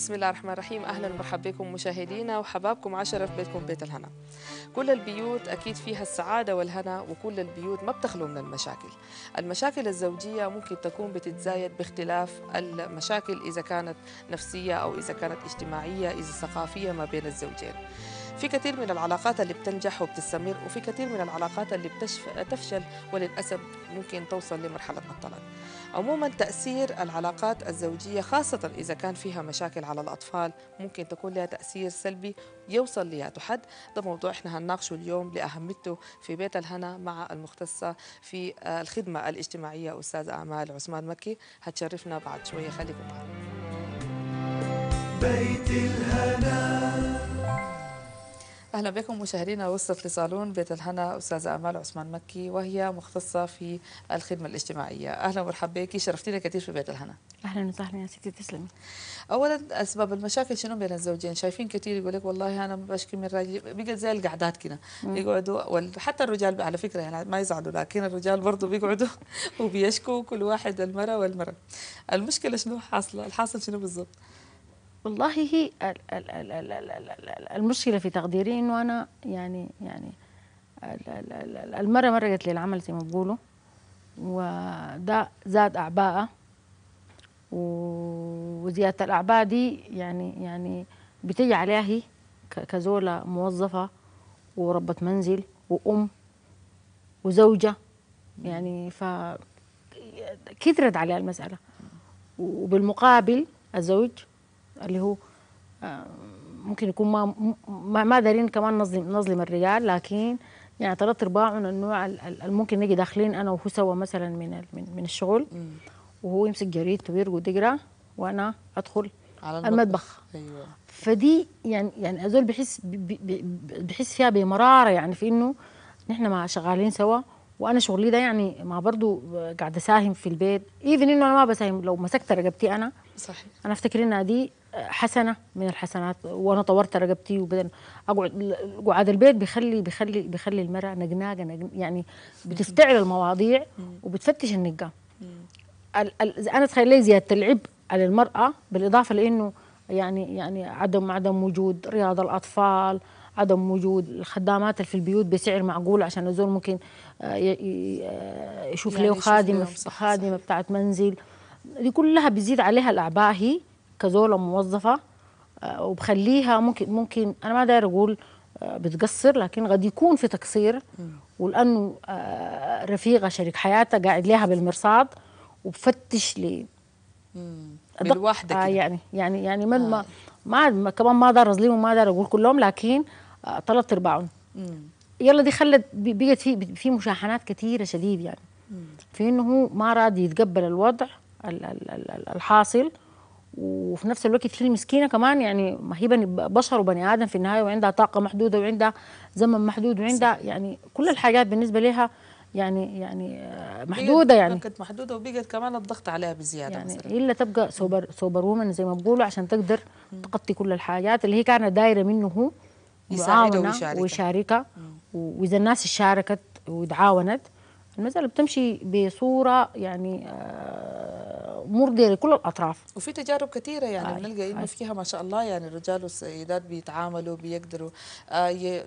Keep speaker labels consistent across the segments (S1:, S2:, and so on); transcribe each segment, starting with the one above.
S1: بسم الله الرحمن الرحيم اهلا ومرحبا بكم مشاهدينا وحبابكم عشرة في بيتكم بيت الهنا كل البيوت اكيد فيها السعاده والهنا وكل البيوت ما بتخلو من المشاكل المشاكل الزوجيه ممكن تكون بتتزايد باختلاف المشاكل اذا كانت نفسيه او اذا كانت اجتماعيه اذا ثقافيه ما بين الزوجين في كثير من العلاقات اللي بتنجح وبتستمر وفي كثير من العلاقات اللي بتفشل وللأسف ممكن توصل لمرحلة الطلاق عموما تأثير العلاقات الزوجية خاصة إذا كان فيها مشاكل على الأطفال ممكن تكون لها تأثير سلبي يوصل لها تحد ده موضوع احنا هنناقشه اليوم لأهميته في بيت الهنا مع المختصة في آه، الخدمة الاجتماعية أستاذ أعمال عثمان مكي هتشرفنا بعد شوية خليكم معنا بيت الهنا اهلا بكم مشاهدينا وصلت لصالون بيت الهنا استاذه امال عثمان مكي وهي مختصه في الخدمه الاجتماعيه اهلا ومرحبا بك شرفتينا كثير في بيت الهنا اهلا وسهلا يا ستي تسلمي اولا اسباب المشاكل شنو بين الزوجين شايفين كثير يقول لك والله انا بشكي من راجلي بيقعد زي القعدات كده بيقعدوا حتى الرجال على فكره يعني ما يزعلوا لكن الرجال برضه بيقعدوا وبيشكوا كل واحد المره والمره المشكله شنو حاصله الحاصل شنو بالضبط والله هي
S2: المشكله في تقديري انه انا يعني يعني المره مرقت لي العمل زي ما بقولوا وده زاد اعباءه وزياده الاعباء دي يعني يعني بتجي عليها هي كزوله موظفه وربة منزل وام وزوجه يعني ف كثرت عليها المساله وبالمقابل الزوج اللي هو آه، ممكن يكون ما ما دارين كمان نظلم نظلم الرجال لكن يعني ثلاث من النوع ممكن نجي داخلين انا وهو سوا مثلا من من الشغل وهو يمسك جريدته ويرقد يقرا وانا ادخل على المطبخ ايوه فدي يعني يعني هذول بحس بحس فيها بمراره يعني في انه نحن ما شغالين سوا وانا شغلي ده يعني ما برضو قاعده اساهم في البيت ايفن انه انا ما بساهم لو مسكت رقبتي انا صحيح انا افتكر انها دي حسنه من الحسنات وانا طورت رقبتي وبدل اقعد قعاد البيت بيخلي بيخلي بيخلي المراه نقناقه نجن يعني بتفتعل المواضيع وبتفتش النقاه انا تخيل زياده العبء على المراه بالاضافه لانه يعني يعني عدم عدم وجود رياض الاطفال عدم وجود الخدامات في البيوت بسعر معقول عشان الزول ممكن آه، آه، يشوف يعني له خادمه خادمه بتاعت منزل دي كلها بيزيد عليها الاعباء هي كزوله موظفه آه، وبخليها ممكن ممكن انا ما داير اقول آه، بتقصر لكن قد يكون في تقصير ولانه آه، رفيقه شريك حياتها قاعد لها بالمرصاد وبفتش لي بالواحده آه يعني يعني يعني من آه. ما ما كمان ما دار اظلمهم وما دار اقول كلهم لكن ثلاث ارباعهم يلا دي خلت بقت في في مشاحنات كثيره شديد يعني في انه ما راضي يتقبل الوضع الحاصل وفي نفس الوقت هي مسكينه كمان يعني ما هي يعني بشر وبني ادم في النهايه وعندها طاقه محدوده وعندها زمن محدود وعندها يعني كل الحاجات بالنسبه لها يعني يعني آه، محدوده يعني كانت
S1: محدوده وبقت كمان الضغط عليها بزياده يعني مثلا
S2: الا تبقى سوبر سوبر وومن زي ما بقولوا عشان تقدر تغطي كل الحاجات اللي هي كانت دايره منه هو يساعدها ويشاركها واذا الناس شاركت وتعاونت المسألة بتمشي بصورة يعني آه، مرضية لكل الأطراف
S1: وفي تجارب كثيرة يعني آه، بنلقى إنه آه. فيها ما شاء الله يعني الرجال والسيدات بيتعاملوا بيقدروا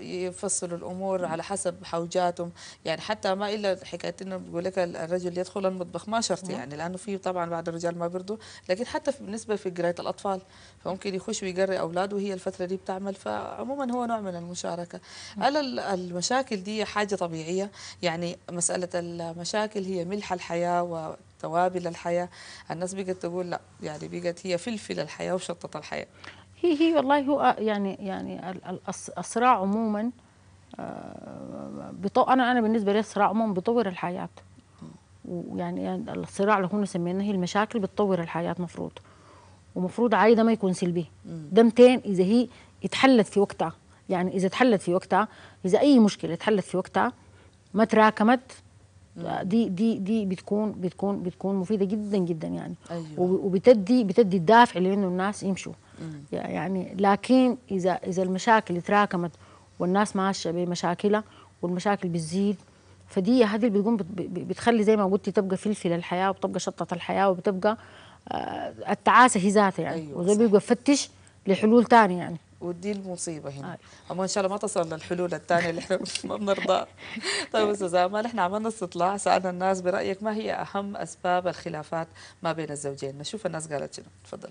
S1: يفصلوا الأمور على حسب حوجاتهم يعني حتى ما إلا حكاية إنه بيقول لك الرجل يدخل المطبخ ما شرط يعني لأنه في طبعا بعض الرجال ما بيرضوا لكن حتى بالنسبة في قراية الأطفال فممكن يخش ويقري أولاده وهي الفترة دي بتعمل فعموما هو نوع من المشاركة هل المشاكل دي حاجة طبيعية يعني مسألة المشاكل هي ملح الحياة وتوابل الحياة الناس بقت تقول لا يعني بقت هي فلفل الحياة وشطة الحياة
S2: هي هي والله هو آه، يعني يعني الصراع عموما آه، بطو انا انا بالنسبه لي الصراع عموما بيطور الحياه ويعني الصراع اللي هون سميناه المشاكل بتطور الحياه مفروض ومفروض عادي ما يكون سلبي دمتين اذا هي اتحلت في وقتها يعني اذا اتحلت في وقتها اذا اي مشكله اتحلت في وقتها ما تراكمت دي دي دي بتكون بتكون بتكون مفيده جدا جدا يعني أيوة. وبتدي بتدي الدافع لانه الناس يمشوا مم. يعني لكن اذا اذا المشاكل تراكمت والناس ماشيه بمشاكلها والمشاكل بتزيد فدي هذه اللي بتقوم بتخلي زي ما قلتي تبقى فلفل الحياه وبتبقى شطه الحياه وبتبقى آه، التعاسه هي ذاتها يعني أيوة وزي بيبقى فتش لحلول ثانيه يعني
S1: ودي المصيبه هنا آه. اما ان شاء الله ما تصل للحلول الثانيه اللي احنا ما بنرضى طيب استاذ امال احنا عملنا استطلاع سالنا الناس برايك ما هي اهم اسباب الخلافات ما بين الزوجين نشوف الناس قالت شنو تفضل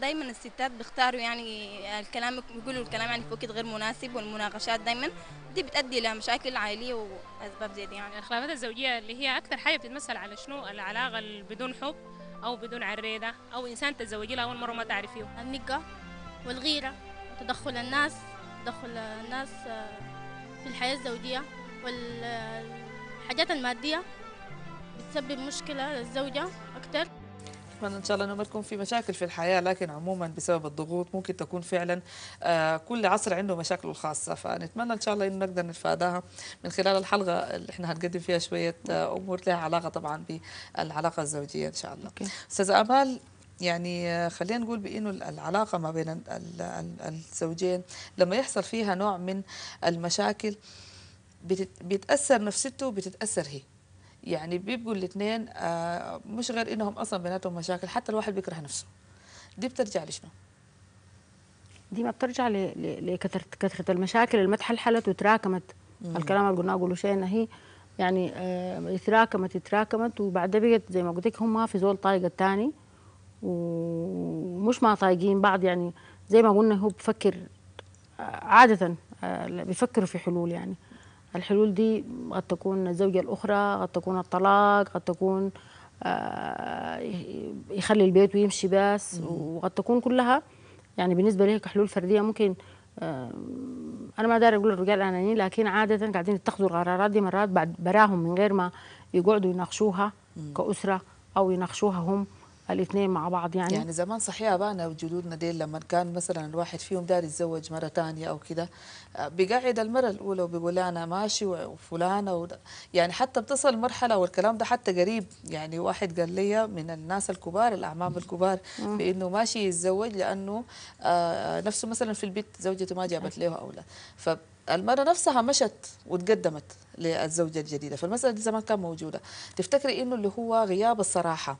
S2: دايما الستات بيختاروا يعني الكلام بيقولوا الكلام يعني في وقت غير مناسب
S1: والمناقشات دايما دي بتؤدي لمشاكل عائليه واسباب زي دي يعني الخلافات الزوجيه اللي هي اكثر حاجه بتتمثل على شنو العلاقه بدون حب او بدون عريضه او انسان تتزوجي له اول مره ما تعرفيه النقه والغيرة تدخل الناس تدخل الناس
S2: آه، في الحياة الزوجية والحاجات المادية بتسبب مشكلة للزوجة أكتر
S1: أتمنى إن شاء الله أنه ما تكون في مشاكل في الحياة لكن عموما بسبب الضغوط ممكن تكون فعلا آه، كل عصر عنده مشاكله الخاصة فنتمنى إن شاء الله أنه نقدر نتفاداها من خلال الحلقة اللي احنا هنقدم فيها شوية آه، أمور لها علاقة طبعا بالعلاقة الزوجية إن شاء الله أستاذة أمال يعني خلينا نقول بانه العلاقه ما بين الزوجين لما يحصل فيها نوع من المشاكل بيتاثر نفسيته وبتتاثر هي يعني بيبقوا الاثنين آه، مش غير انهم اصلا بيناتهم مشاكل حتى الواحد بيكره نفسه دي بترجع لشنو؟
S2: دي ما بترجع لكثرة كثرة المشاكل اللي ما تحلحلت وتراكمت الكلام اللي قلناه قولوا شيء هي يعني اه تراكمت تراكمت وبعدها بقت زي ما قلت لك هم ما في زول طايق الثاني ومش مع طايقين بعض يعني زي ما قلنا هو بفكر عادة آه، بيفكروا في حلول يعني الحلول دي قد تكون الزوجة الأخرى قد تكون الطلاق قد تكون آه، يخلي البيت ويمشي بس وقد تكون كلها يعني بالنسبة لي كحلول فردية ممكن آه، أنا ما داري أقول الرجال أنانيين لكن عادة قاعدين يتخذوا القرارات دي مرات بعد براهم من غير ما يقعدوا يناقشوها كأسرة أو يناقشوها هم الاثنين مع بعض يعني يعني زمان
S1: صحيح ابانا وجدودنا ديل لما كان مثلا الواحد فيهم دار يتزوج مره ثانيه او كذا بيقعد المره الاولى وبيقول انا ماشي وفلانه وده يعني حتى بتصل مرحله والكلام ده حتى قريب يعني واحد قال لي من الناس الكبار الاعمام الكبار بانه ماشي يتزوج لانه آه، نفسه مثلا في البيت زوجته ما جابت له اولاد فالمره نفسها مشت وتقدمت للزوجه الجديده فالمساله دي زمان كان موجوده تفتكري انه اللي هو غياب الصراحه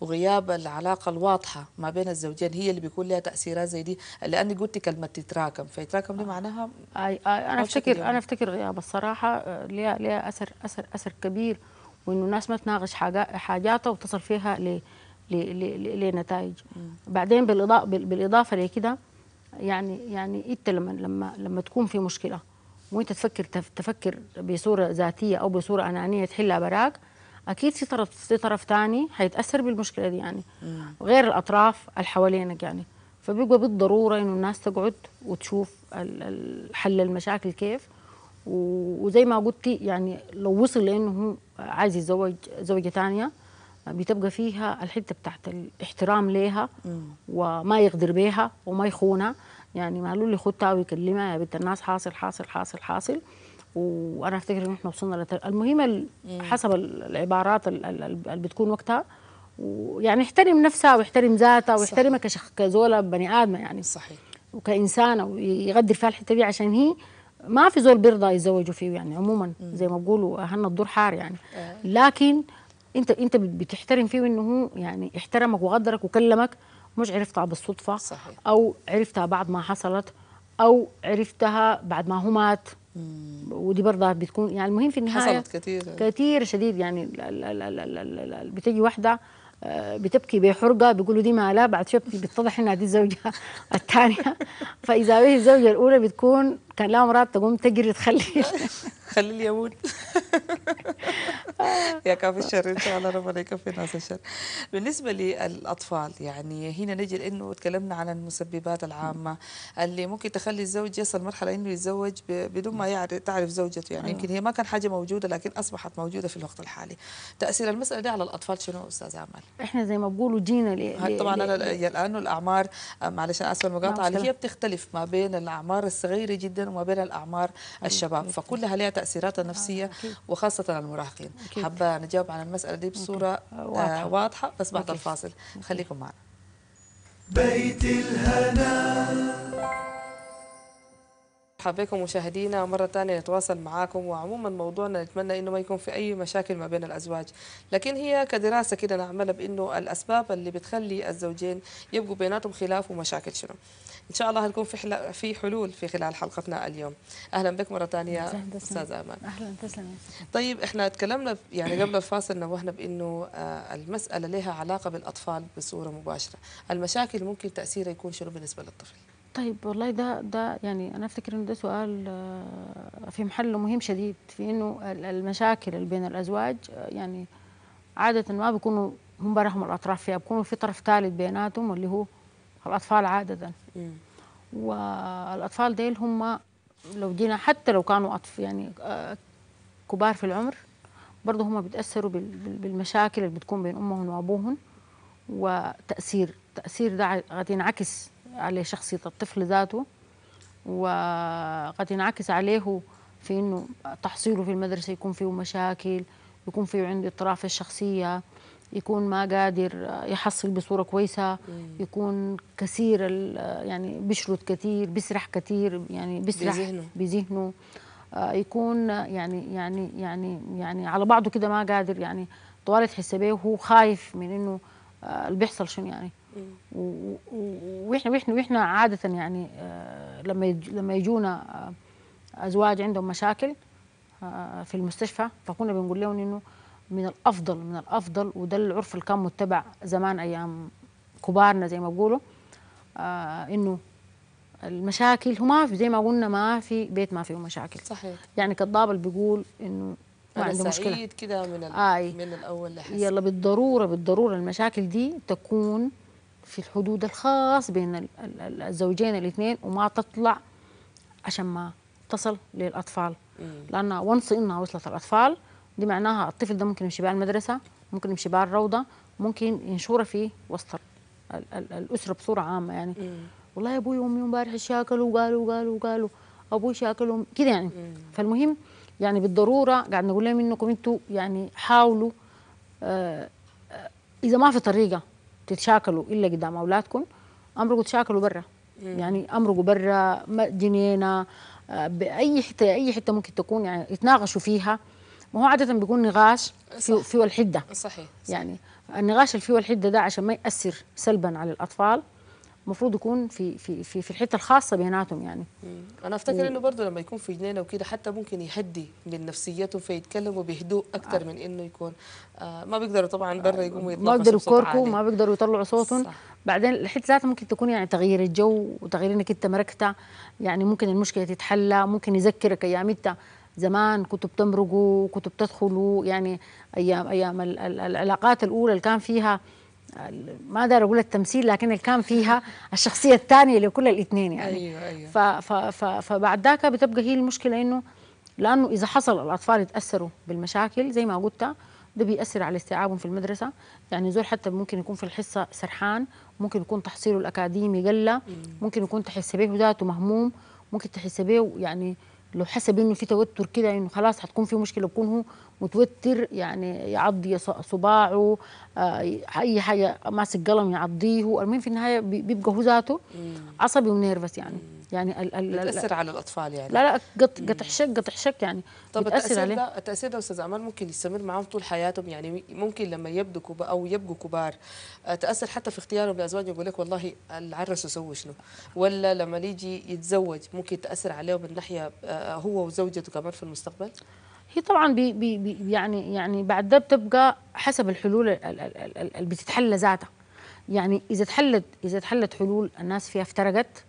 S1: وغياب العلاقه الواضحه ما بين الزوجين هي اللي بيكون لها تاثيرات زي دي لاني قلت كلمه تتراكم فيتراكم دي آه. معناها أي أي
S2: انا افتكر انا افتكر غياب الصراحه آه، ليها ليها اثر اثر اثر كبير وانه الناس ما تناقش حاجاتها وتصل فيها ل لنتائج بعدين بالاضافه بالاضافه لكده يعني يعني انت لما لما لما تكون في مشكله وانت تفكر تفكر بصوره ذاتيه او بصوره انانيه تحلها براك اكيد في طرف في طرف ثاني حيتاثر بالمشكله دي يعني مم. غير الاطراف اللي حوالينك يعني فبيبقى بالضروره انه الناس تقعد وتشوف حل المشاكل كيف وزي ما قلتي يعني لو وصل لانه عايز يتزوج زوجه ثانيه بتبقى فيها الحته بتاعت الاحترام ليها مم. وما يقدر بيها وما يخونها يعني معلول يخدها ويكلمها يا بنت الناس حاصل حاصل حاصل حاصل وانا افتكر ان احنا وصلنا لتر... المهم حسب العبارات اللي بتكون وقتها ويعني احترم نفسها واحترم ذاتها واحترمها كشخ كزوله بني ادمه يعني صحيح وكانسانه ويقدر فيها الحته دي عشان هي ما في زول بيرضى يتزوجوا فيه يعني عموما زي ما بقولوا اهلنا الدور حار يعني آه. لكن انت انت بتحترم فيه انه هو يعني احترمك وقدرك وكلمك مش عرفتها بالصدفه صحيح. او عرفتها بعد ما حصلت او عرفتها بعد ما هو مات ودي برضه بتكون يعني المهم في النهايه حصلت كتير كتير شديد يعني بتيجي واحده بتبكي بحرقه بيقولوا دي مالها بعد شوي بيتضح انها دي الزوجه الثانيه فاذا هي الزوجه الاولى بتكون كان لها مرات تقوم تجري تخلي
S1: خليه يموت يا كافي الشر ان شاء الله ربنا يكفي الناس الشر بالنسبه للاطفال يعني هنا نجي لانه تكلمنا عن المسببات العامه اللي ممكن تخلي الزوج يصل مرحله انه يتزوج بدون ما يعرف تعرف زوجته يعني يمكن أيوة. هي ما كان حاجه موجوده لكن اصبحت موجوده في الوقت الحالي تاثير المساله دي على الاطفال شنو استاذ عمل
S2: احنا زي ما بقولوا جينا ل طبعا ليه
S1: انا لانه الاعمار آه، معلش انا اسفه المقاطعه اللي هي بتختلف ما بين الاعمار الصغيره جدا وما بين الاعمار الشباب فكلها لها تاثيراتها آه، النفسيه وخاصه المراهقين حابه نجاوب عن المساله دي بصوره آه، واضحه, واضحة بس بعد الفاصل خليكم معنا
S3: بيت الهنا
S1: مرحبا بكم مشاهدينا مرة ثانية نتواصل معاكم وعموما موضوعنا نتمنى انه ما يكون في اي مشاكل ما بين الازواج لكن هي كدراسة كده نعملها بانه الاسباب اللي بتخلي الزوجين يبقوا بيناتهم خلاف ومشاكل شنو ان شاء الله هنكون في حل... في حلول في خلال حلقتنا اليوم اهلا بك مرة ثانية استاذ امان اهلا تسلم طيب احنا تكلمنا يعني قبل الفاصل نوهنا بانه آه، المسألة لها علاقة بالاطفال بصورة مباشرة المشاكل ممكن تأثيرها يكون شنو بالنسبة للطفل
S2: طيب والله ده ده يعني أنا أفتكر إن ده سؤال آه، في محله مهم شديد في إنه المشاكل اللي بين الأزواج آه، يعني عادة ما بيكونوا هم براهم الأطراف فيها يعني بيكونوا في طرف ثالث بيناتهم واللي هو الأطفال عادة والأطفال ديل هم لو جينا حتى لو كانوا أطف يعني آه، كبار في العمر برضه هم بيتأثروا بالمشاكل اللي بتكون بين أمهم وأبوهم وتأثير تاثير ده غادي ينعكس على شخصية الطفل ذاته وقد ينعكس عليه في انه تحصيله في المدرسه يكون فيه مشاكل يكون فيه عنده اضطراب في الشخصيه يكون ما قادر يحصل بصوره كويسه يكون كثير يعني بشرط كثير بيسرح كثير يعني بيسرح بذهنه بذهنه آه، يكون يعني يعني يعني يعني على بعضه كده ما قادر يعني طوال تحس بيه وهو خايف من انه آه، اللي بيحصل شنو يعني واحنا واحنا واحنا عاده يعني آه، لما يج لما يجونا آه، ازواج عندهم مشاكل آه، في المستشفى فكنا بنقول لهم انه من الافضل من الافضل وده العرف اللي كان متبع زمان ايام كبارنا زي ما بيقولوا انه المشاكل هو ما في زي ما قلنا ما في بيت ما فيه مشاكل صحيح يعني كالضابل بيقول انه
S1: ما عنده مشكله كده من آي. من الاول لحسن يلا
S2: بالضروره بالضروره المشاكل دي تكون في الحدود الخاص بين الزوجين الاثنين وما تطلع عشان ما تصل للاطفال لانه ونص انها وصلت الاطفال دي معناها الطفل ده ممكن يمشي بقى المدرسه ممكن يمشي بقى الروضه ممكن ينشوره في وسط الاسره بصوره عامه يعني والله يا ابوي وامي امبارح شاكلوا وقالوا وقالوا وقالوا ابوي شاكلوا كده يعني فالمهم يعني بالضروره قاعد نقول لهم انكم انتم يعني حاولوا آه،, آه اذا ما في طريقه تتشاكلوا الا قدام اولادكم امرقوا تشاكلوا برا يعني امرقوا برا جنينه باي حته اي حته ممكن تكون يعني يتناقشوا فيها ما هو عاده بيكون نقاش في في الحده صحيح,
S1: صحيح يعني
S2: النقاش اللي في الحده ده عشان ما ياثر سلبا على الاطفال المفروض يكون في في في, في الحته الخاصه بيناتهم يعني
S1: مم. انا افتكر و... انه برضه لما يكون في جنينه وكده حتى ممكن يهدي من نفسيتهم فيتكلموا بهدوء اكثر آه. من انه يكون آه ما بيقدروا طبعا آه، برا يقوموا يطلعوا ما بيقدروا يكركوا ما
S2: بيقدروا يطلعوا صوتهم صح. بعدين الحته ذاتها ممكن تكون يعني تغيير الجو وتغيير انك انت مركته يعني ممكن المشكله تتحلى ممكن يذكرك ايام انت زمان كنتوا بتمرقوا كنتوا بتدخلوا يعني ايام ايام العلاقات الاولى اللي كان فيها ما اقدر اقول التمثيل لكن كان فيها الشخصيه الثانيه لكل الاثنين يعني أيوة أيوة. ف ف ف فبعد ذاك بتبقى هي المشكله انه لانه اذا حصل الاطفال يتاثروا بالمشاكل زي ما قلت ده بيأثر على استيعابهم في المدرسة يعني زول حتى ممكن يكون في الحصة سرحان ممكن يكون تحصيله الأكاديمي قلة ممكن يكون تحس به ذاته مهموم ممكن تحس به يعني لو حسب انه في توتر كده انه خلاص حتكون في مشكله بكون هو متوتر يعني يعضي صباعه آه، اي حاجه ماسك قلم يعضيه المهم في النهايه بيبقى هو ذاته عصبي ونيرفس يعني يعني ال ال بتاثر على
S1: الاطفال يعني لا
S2: لا قطع قطع شك قطع شك يعني طب التاثير ده
S1: التاثير ده استاذ عمال ممكن يستمر معاهم طول حياتهم يعني ممكن لما يبدو كبار او يبقوا كبار آه، تاثر حتى في اختيارهم لازواج يقول لك والله العرس يسوي شنو ولا لما يجي يتزوج ممكن تاثر عليهم من ناحيه آه، هو وزوجته كمان في المستقبل
S2: هي طبعا بي بي يعني يعني بعد ده بتبقى حسب الحلول اللي بتتحلى ذاتها يعني اذا اتحلت اذا اتحلت حلول الناس فيها افترقت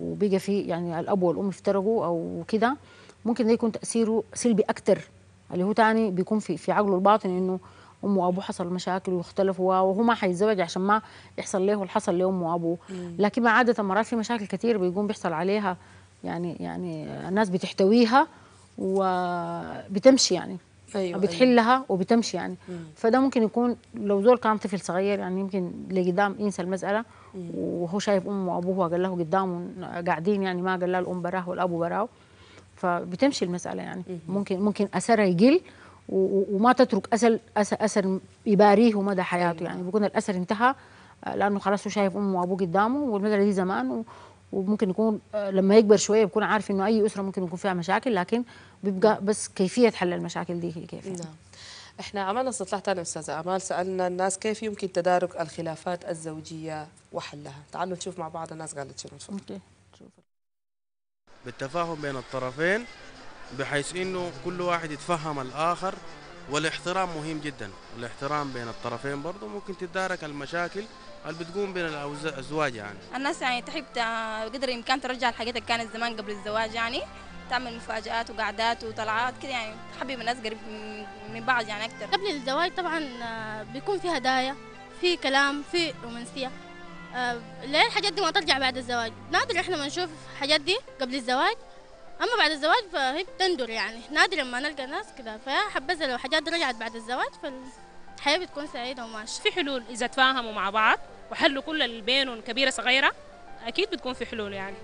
S2: وبقى في يعني الاب والام افترقوا او كده ممكن ده يكون تاثيره سلبي اكتر اللي هو تاني بيكون في في عقله الباطن انه امه وابوه حصل مشاكل واختلفوا وهو ما حيتزوج عشان ما يحصل له اللي حصل لامه وابوه لكن عاده مرات في مشاكل كثير بيقوم بيحصل عليها يعني يعني الناس بتحتويها وبتمشي يعني أيوة بتحلها أيوة. وبتمشي يعني مم. فده ممكن يكون لو زول كان طفل صغير يعني يمكن لقدام ينسى المساله مم. وهو شايف امه وابوه قال له قدامه قاعدين يعني ما قال له الام براه والابو براه فبتمشي المساله يعني مم. ممكن ممكن اثرها يقل وما تترك اثر اثر يباريه مدى حياته أيوة. يعني بيكون الاثر انتهى لانه خلاص هو شايف امه وابوه قدامه والمساله دي زمان وممكن يكون آه، لما يكبر شويه بيكون عارف انه اي اسره ممكن يكون فيها مشاكل لكن بيبقى بس كيفيه حل المشاكل دي كيف نعم
S1: احنا عملنا استطلاع ثاني استاذه امال سالنا الناس كيف يمكن تدارك الخلافات الزوجيه وحلها تعالوا نشوف مع بعض الناس قالت شنو اوكي
S3: بالتفاهم بين الطرفين بحيث انه كل واحد يتفهم الاخر والاحترام مهم جدا الاحترام بين الطرفين برضه ممكن تتدارك المشاكل اللي بتقوم بين الازواج يعني
S2: الناس يعني تحب قدر الامكان ترجع الحاجات اللي كانت زمان قبل الزواج يعني تعمل مفاجآت وقعدات وطلعات كده يعني تحبب الناس قريب من بعض يعني اكثر قبل الزواج طبعا آه، بيكون في هدايا في كلام في رومانسيه آه، ليه الحاجات دي ما ترجع بعد الزواج نادر احنا ما نشوف الحاجات دي قبل الزواج اما بعد الزواج فهي بتندر يعني نادرا ما نلقى ناس كذا فحبذا لو حاجات رجعت بعد الزواج
S1: فالحياه بتكون سعيده وماشيه في حلول اذا تفاهموا مع بعض وحلوا كل اللي بينهم كبيره صغيره اكيد بتكون في حلول يعني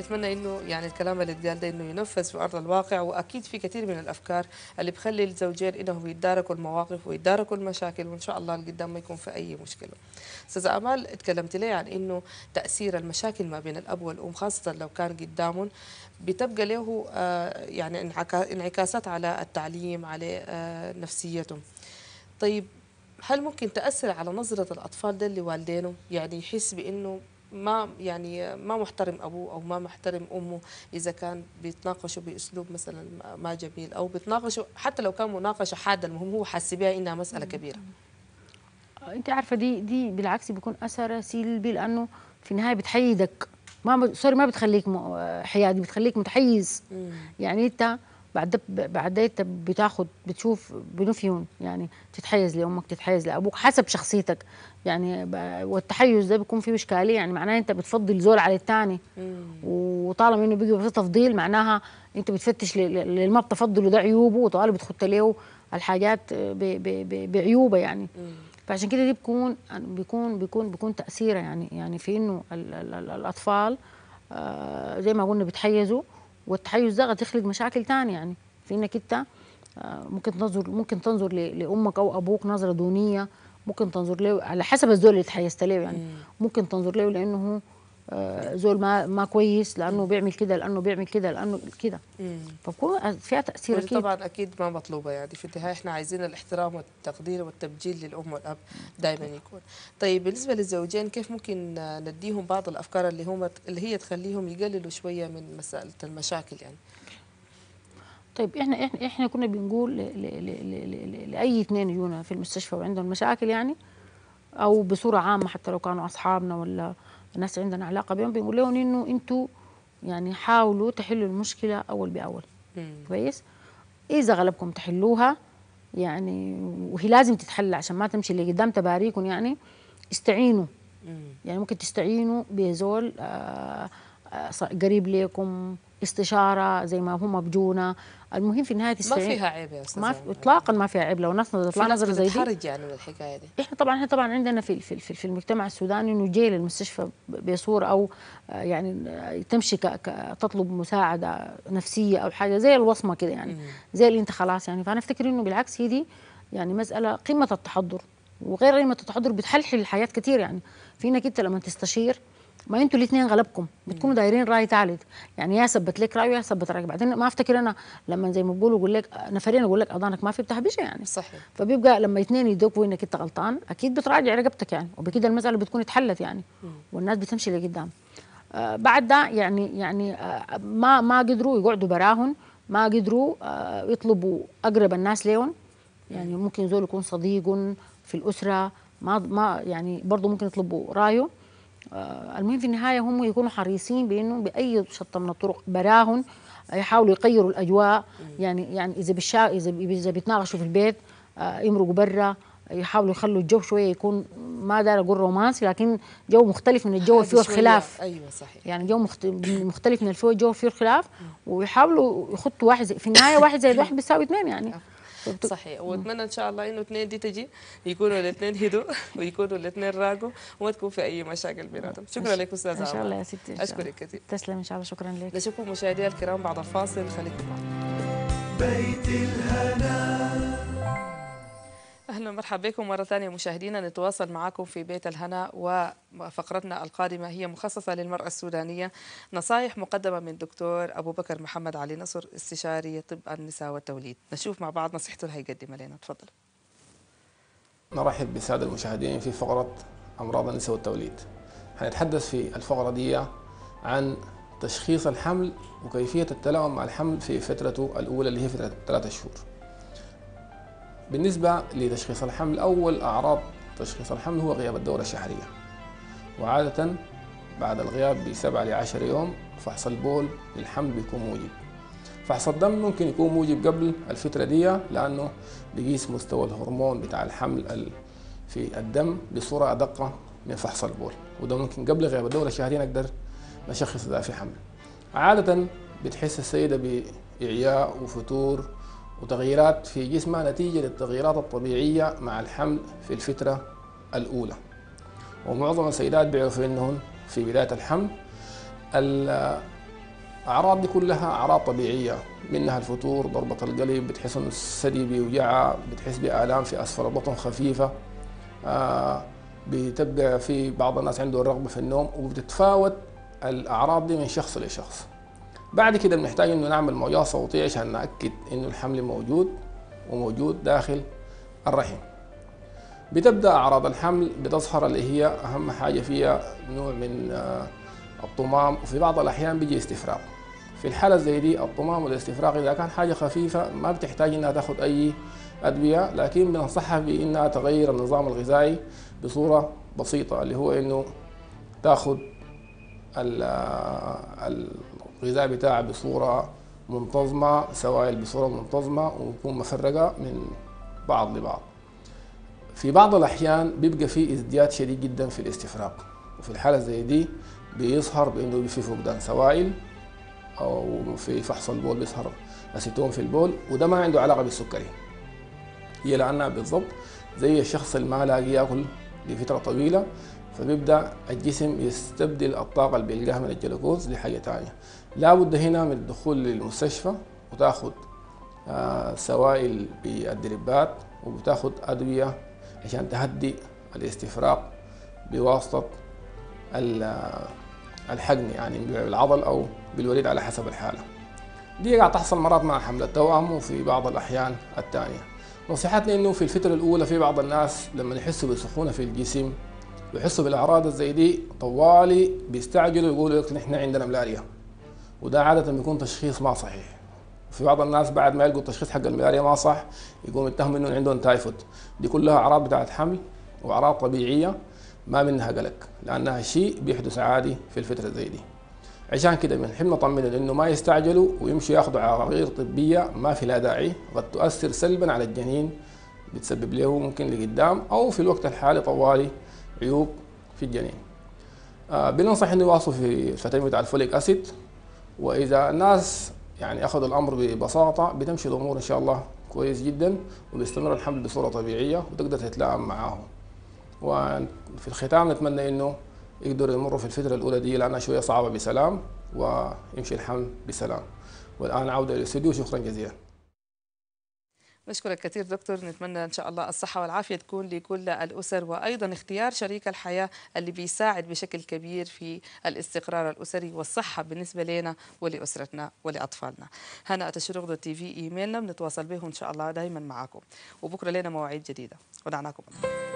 S1: نتمنى انه يعني الكلام اللي اتقال ده انه ينفذ في ارض الواقع واكيد في كثير من الافكار اللي بخلي الزوجين انهم يتداركوا المواقف ويتداركوا المشاكل وان شاء الله القدام ما يكون في اي مشكله. استاذ امال اتكلمت لي عن انه تاثير المشاكل ما بين الاب والام خاصه لو كان قدامهم بتبقى له آه يعني انعكاسات على التعليم على آه نفسيتهم. طيب هل ممكن تاثر على نظره الاطفال ده لوالدينه؟ يعني يحس بانه ما يعني ما محترم ابوه او ما محترم امه اذا كان بيتناقشوا باسلوب مثلا ما جميل او بيتناقشوا حتى لو كان مناقشه حاده المهم هو حاسس بها انها مساله كبيره
S2: آه، انت عارفه دي دي بالعكس بيكون اثر سلبي لانه في النهايه بتحيدك ما سوري ما بتخليك آه، حيادي بتخليك متحيز مم. يعني انت بعد بعديت بتاخد بتشوف بنفيون يعني تتحيز لامك تتحيز لابوك حسب شخصيتك يعني والتحيز ده بيكون فيه اشكاليه يعني معناه انت بتفضل زول على الثاني وطالما انه بيجي في تفضيل معناها انت بتفتش للما بتفضله ده عيوبه وطالما بتخط له الحاجات بعيوبه يعني فعشان كده دي بيكون بيكون بيكون بيكون تاثيرها يعني يعني في انه الاطفال آه، زي ما قلنا بيتحيزوا والتحيز ده يخلق مشاكل تانية يعني في انك انت آه، ممكن تنظر ممكن تنظر لامك او ابوك نظره دونيه ممكن تنظر له على حسب الزول اللي تحيزت له يعني إيه. ممكن تنظر له لانه آه، زول ما ما كويس لانه بيعمل كده لانه بيعمل كده لانه كده إيه. فبكون فيها تاثير اكيد طبعا
S1: اكيد ما مطلوبه يعني في النهايه احنا عايزين الاحترام والتقدير والتبجيل للام والاب دائما يكون طيب بالنسبه للزوجين كيف ممكن نديهم بعض الافكار اللي هم اللي هي تخليهم يقللوا شويه من مساله المشاكل يعني
S2: طيب احنا احنا احنا كنا بنقول لاي اثنين يجونا في المستشفى وعندهم مشاكل يعني او بصوره عامه حتى لو كانوا اصحابنا ولا الناس عندنا علاقه بهم بنقول لهم انه انتوا يعني حاولوا تحلوا المشكله اول باول كويس اذا غلبكم تحلوها يعني وهي لازم تتحل عشان ما تمشي اللي قدام تباريكم يعني استعينوا يعني ممكن تستعينوا بزول آآ آه، آآ آه، قريب ليكم استشاره زي ما هم بجونا المهم في نهايه السنه ما فيها عيب يا استاذ ما في يعني. اطلاقا ما فيها عيب لو ناس طلعنا نظر زي دي
S1: يعني من الحكايه دي
S2: احنا طبعا احنا طبعا عندنا في في, في, في المجتمع السوداني انه جاي للمستشفى بيصور او آه، يعني آه، تمشي ك تطلب مساعده نفسيه او حاجه زي الوصمه كده يعني زي اللي انت خلاص يعني فانا افتكر انه بالعكس هي دي يعني مساله قمه التحضر وغير قيمه التحضر بتحلحل الحياه كثير يعني في انك انت لما تستشير ما انتوا الاثنين غلبكم بتكونوا دايرين راي ثالث يعني يا ثبت لك رايه يا ثبت رايك بعدين ما افتكر انا لما زي ما بقولوا اقول لك نفرين اقول لك اضانك ما في بتهبشه يعني صحيح فبيبقى لما اثنين يدوكوا انك انت غلطان اكيد بتراجع رقبتك يعني وبكده المساله بتكون اتحلت يعني والناس بتمشي لقدام آه بعد ده يعني يعني آه ما ما قدروا يقعدوا براهن ما قدروا آه يطلبوا اقرب الناس ليهم يعني ممكن زول يكون صديق في الاسره ما ما يعني برضه ممكن يطلبوا رايه آه، المهم في النهايه هم يكونوا حريصين بانه باي شطه من الطرق براهن آه، يحاولوا يغيروا الاجواء يعني يعني اذا بالشا اذا اذا بيتناقشوا في البيت آه، يمرقوا برا يحاولوا يخلوا الجو شويه يكون ما دار اقول رومانسي لكن جو مختلف من الجو فيه الخلاف
S1: ايوه صحيح
S2: يعني جو مختلف من الجو فيه الخلاف ويحاولوا يخطوا واحد زي في النهايه واحد زائد واحد بيساوي اثنين يعني صحيح واتمنى
S1: ان شاء الله انه اثنين دي تجي يكونوا الاثنين هدوء ويكونوا الاثنين راقوا وما تكون في اي مشاكل بيناتهم شكرا لك استاذه ان شاء الله يا ستي اشكرك كثير تسلم ان شاء الله شكرا لك نشوفكم مشاهدينا الكرام بعد الفاصل خليكم معنا
S3: بيت الهنا
S1: أهلا ومرحبا بكم مرة ثانية مشاهدينا نتواصل معكم في بيت الهنا وفقرتنا القادمة هي مخصصة للمرأة السودانية نصائح مقدمة من دكتور أبو بكر محمد علي نصر استشاري طب النساء والتوليد نشوف مع بعض نصيحته اللي هيقدمها لنا تفضل
S3: نرحب بالساده المشاهدين في فقرة أمراض النساء والتوليد هنتحدث في الفقرة دي عن تشخيص الحمل وكيفية التلاعب مع الحمل في فترته الأولى اللي هي فترة 3 شهور بالنسبة لتشخيص الحمل أول أعراض تشخيص الحمل هو غياب الدورة الشهرية وعادة بعد الغياب بسبعة لعشر يوم فحص البول للحمل بيكون موجب فحص الدم ممكن يكون موجب قبل الفترة دي لأنه بيقيس مستوى الهرمون بتاع الحمل في الدم بصورة أدقة من فحص البول وده ممكن قبل غياب الدورة الشهرية نقدر نشخص ده في حمل عادة بتحس السيدة بإعياء وفتور وتغييرات في جسمها نتيجة للتغييرات الطبيعية مع الحمل في الفترة الأولى ومعظم السيدات بيعرفوا إنهن في بداية الحمل الأعراض دي كلها أعراض طبيعية منها الفتور ضربة القلب بتحس أن الثدي بيوجع بتحس بآلام في أسفل البطن خفيفة آه، بتبقى في بعض الناس عنده الرغبة في النوم وبتتفاوت الأعراض دي من شخص لشخص بعد كده بنحتاج انه نعمل موجات صوتيه عشان ناكد انه الحمل موجود وموجود داخل الرحم بتبدا اعراض الحمل بتظهر اللي هي اهم حاجه فيها نوع من آه، الطمام وفي بعض الاحيان بيجي استفراغ في الحاله زي دي الطمام والاستفراغ اذا كان حاجه خفيفه ما بتحتاج انها تاخذ اي ادويه لكن بننصحها بانها تغير النظام الغذائي بصوره بسيطه اللي هو انه تاخذ ال آه، الغذاء بتاعها بصورة منتظمة سوائل بصورة منتظمة وتكون مفرقة من بعض لبعض في بعض الأحيان بيبقى في ازدياد شديد جدا في الاستفراغ وفي الحالة زي دي بيظهر بأنه في فقدان سوائل أو في فحص البول بيظهر أسيتون في البول وده ما عنده علاقة بالسكري هي لأنها بالضبط زي الشخص اللي ما لاقي ياكل لفترة طويلة فبيبدا الجسم يستبدل الطاقه اللي بيلقاها من الجلوكوز لحاجه ثانيه لابد هنا من الدخول للمستشفى وتاخذ آه، سوائل بالدريبات وبتاخذ ادويه عشان تهدي الاستفراغ بواسطه آه، الحقن يعني بالعضل او بالوريد على حسب الحاله دي قاعد تحصل مرات مع حمل التوأم وفي بعض الأحيان الثانية نصيحتنا إنه في الفترة الأولى في بعض الناس لما يحسوا بسخونة في الجسم بيحسوا بالاعراض زي دي طوالي بيستعجلوا يقولوا لك نحن عندنا ملاريا وده عاده بيكون تشخيص ما صحيح في بعض الناس بعد ما يلقوا التشخيص حق الملاريا ما صح يقوم يتهموا انه عندهم تايفود دي كلها اعراض بتاعت حمل واعراض طبيعيه ما منها قلق لانها شيء بيحدث عادي في الفتره زي دي عشان كده بنحب نطمنهم انه ما يستعجلوا ويمشوا ياخذوا غير طبيه ما في لا داعي قد تؤثر سلبا على الجنين بتسبب له ممكن لقدام او في الوقت الحالي طوالي عيوب في الجنين آه، بننصح انه يواصلوا في الفيتامين بتاع الفوليك اسيد واذا الناس يعني اخذوا الامر ببساطه بتمشي الامور ان شاء الله كويس جدا وبيستمر الحمل بصوره طبيعيه وتقدر تتلائم معاهم وفي الختام نتمنى انه يقدروا يمروا في الفتره الاولى دي لانها شويه صعبه بسلام ويمشي الحمل بسلام والان عوده للاستديو شكرا جزيلا
S1: بشكرك كثير دكتور نتمنى ان شاء الله الصحه والعافيه تكون لكل الاسر وايضا اختيار شريك الحياه اللي بيساعد بشكل كبير في الاستقرار الاسري والصحه بالنسبه لنا ولاسرتنا ولاطفالنا هنا دوت تي في ايميلنا بنتواصل به ان شاء الله دائما معكم وبكره لنا مواعيد جديده ودعناكم الله